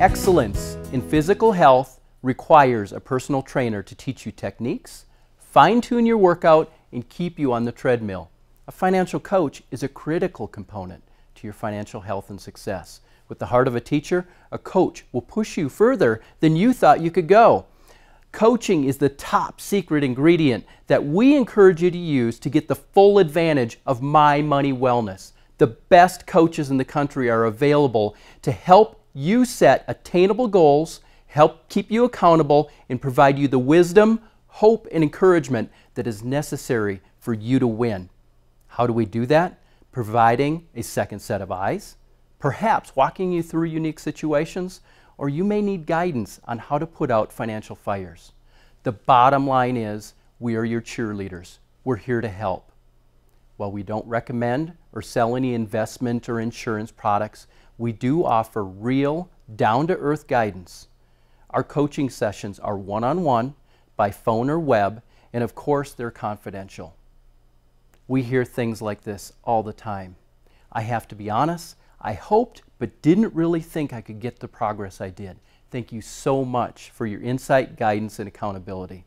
Excellence in physical health requires a personal trainer to teach you techniques, fine tune your workout, and keep you on the treadmill. A financial coach is a critical component to your financial health and success. With the heart of a teacher, a coach will push you further than you thought you could go. Coaching is the top secret ingredient that we encourage you to use to get the full advantage of My Money Wellness. The best coaches in the country are available to help you set attainable goals, help keep you accountable, and provide you the wisdom, hope, and encouragement that is necessary for you to win. How do we do that? Providing a second set of eyes, perhaps walking you through unique situations, or you may need guidance on how to put out financial fires. The bottom line is we are your cheerleaders. We're here to help. While we don't recommend or sell any investment or insurance products, we do offer real, down to earth guidance. Our coaching sessions are one on one, by phone or web, and of course, they're confidential. We hear things like this all the time. I have to be honest, I hoped but didn't really think I could get the progress I did. Thank you so much for your insight, guidance, and accountability.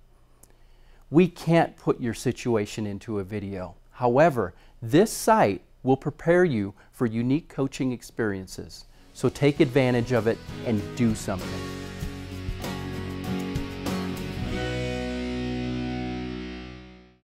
We can't put your situation into a video. However, this site will prepare you for unique coaching experiences. So take advantage of it and do something.